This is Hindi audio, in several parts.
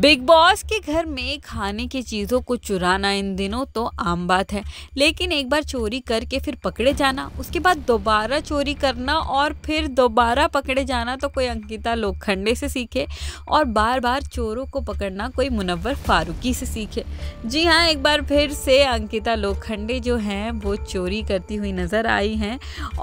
बिग बॉस के घर में खाने की चीज़ों को चुराना इन दिनों तो आम बात है लेकिन एक बार चोरी करके फिर पकड़े जाना उसके बाद दोबारा चोरी करना और फिर दोबारा पकड़े जाना तो कोई अंकिता लोखंडे से सीखे और बार बार चोरों को पकड़ना कोई मुनवर फारूकी से सीखे जी हाँ एक बार फिर से अंकिता लोखंडे जो हैं वो चोरी करती हुई नज़र आई हैं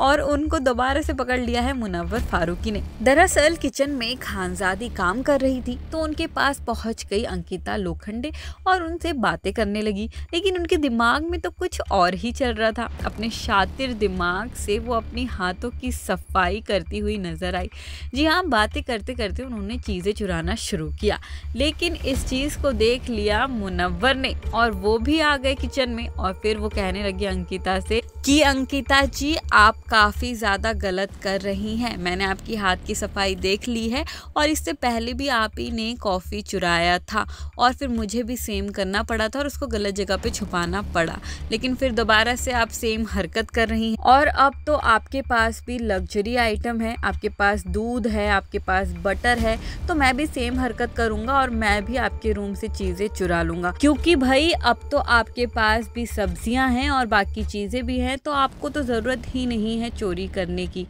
और उनको दोबारा से पकड़ लिया है मुनवर फारूकी ने दरअसल किचन में खानजादी काम कर रही थी तो उनके पास पहुंच गई अंकिता लोखंडे और उनसे बातें करने लगी लेकिन उनके दिमाग में तो कुछ और ही चल रहा था अपने शातिर दिमाग से वो अपने हाथों की सफाई करती हुई नज़र आई जी हाँ बातें करते करते उन्होंने चीज़ें चुराना शुरू किया लेकिन इस चीज़ को देख लिया मुनवर ने और वो भी आ गए किचन में और फिर वो कहने लगी अंकिता से कि अंकिता जी आप काफ़ी ज़्यादा गलत कर रही हैं मैंने आपकी हाथ की सफाई देख ली है और इससे पहले भी आप ही ने कॉफ़ी चुराया था और फिर मुझे भी सेम करना पड़ा था और उसको गलत जगह पे छुपाना पड़ा लेकिन फिर दोबारा से आप सेम हरकत कर रही हैं और अब तो आपके पास भी लग्जरी आइटम है आपके पास दूध है आपके पास बटर है तो मैं भी सेम हरकत करूँगा और मैं भी आपके रूम से चीज़ें चुरा लूँगा क्योंकि भाई अब तो आपके पास भी सब्जियाँ हैं और बाकी चीज़ें भी हैं हैं तो आपको तो ज़रूरत ही नहीं है चोरी करने की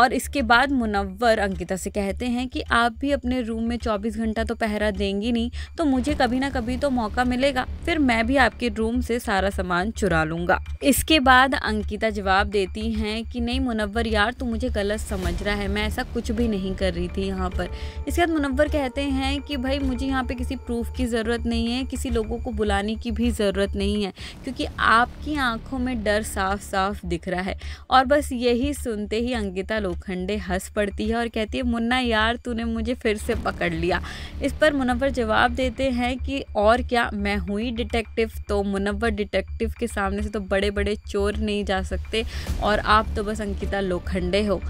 और इसके बाद मुनवर अंकिता से कहते हैं कि आप भी अपने रूम में 24 घंटा तो पहरा देंगी नहीं तो मुझे कभी ना कभी तो मौका मिलेगा फिर मैं भी आपके रूम से सारा सामान चुरा लूँगा इसके बाद अंकिता जवाब देती हैं कि नहीं मुनवर यार तू मुझे गलत समझ रहा है मैं ऐसा कुछ भी नहीं कर रही थी यहाँ पर इसके बाद मुनवर कहते हैं कि भाई मुझे यहाँ पर किसी प्रूफ की ज़रूरत नहीं है किसी लोगों को बुलाने की भी ज़रूरत नहीं है क्योंकि आपकी आंखों में डर साफ साफ साफ दिख रहा है और बस यही सुनते ही अंकिता लोखंडे हंस पड़ती है और कहती है मुन्ना यार तूने मुझे फिर से पकड़ लिया इस पर मुनवर जवाब देते हैं कि और क्या मैं हुई डिटेक्टिव तो मुनवर डिटेक्टिव के सामने से तो बड़े बड़े चोर नहीं जा सकते और आप तो बस अंकिता लोखंडे हो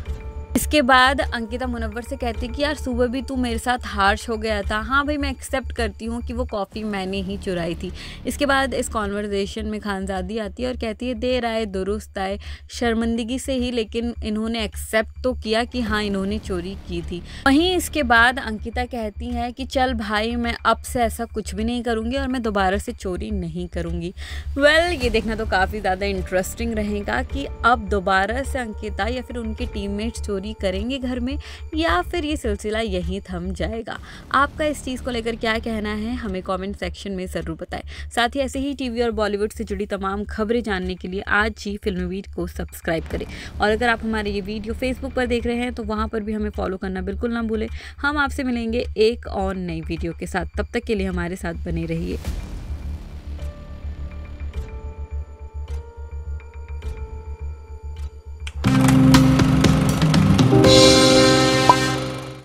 इसके बाद अंकिता मुनव्वर से कहती कि यार सुबह भी तू मेरे साथ हार्श हो गया था हाँ भाई मैं एक्सेप्ट करती हूँ कि वो कॉफ़ी मैंने ही चुराई थी इसके बाद इस कॉन्वर्जेसन में खानजादी आती है और कहती है देर आए दुरुस्त आए शर्मंदगी से ही लेकिन इन्होंने एक्सेप्ट तो किया कि हाँ इन्होंने चोरी की थी वहीं इसके बाद अंकिता कहती है कि चल भाई मैं अब से ऐसा कुछ भी नहीं करूँगी और मैं दोबारा से चोरी नहीं करूँगी वेल well, ये देखना तो काफ़ी ज़्यादा इंटरेस्टिंग रहेगा कि अब दोबारा से अंकिता या फिर उनके टीम चोरी चोरी करेंगे घर में या फिर ये सिलसिला यहीं थम जाएगा आपका इस चीज़ को लेकर क्या कहना है हमें कॉमेंट सेक्शन में ज़रूर बताएं साथ ही ऐसे ही टीवी और बॉलीवुड से जुड़ी तमाम खबरें जानने के लिए आज ही फिल्म वीट को सब्सक्राइब करें और अगर आप हमारे ये वीडियो फेसबुक पर देख रहे हैं तो वहाँ पर भी हमें फॉलो करना बिल्कुल ना भूलें हम आपसे मिलेंगे एक और नई वीडियो के साथ तब तक के लिए हमारे साथ बने रहिए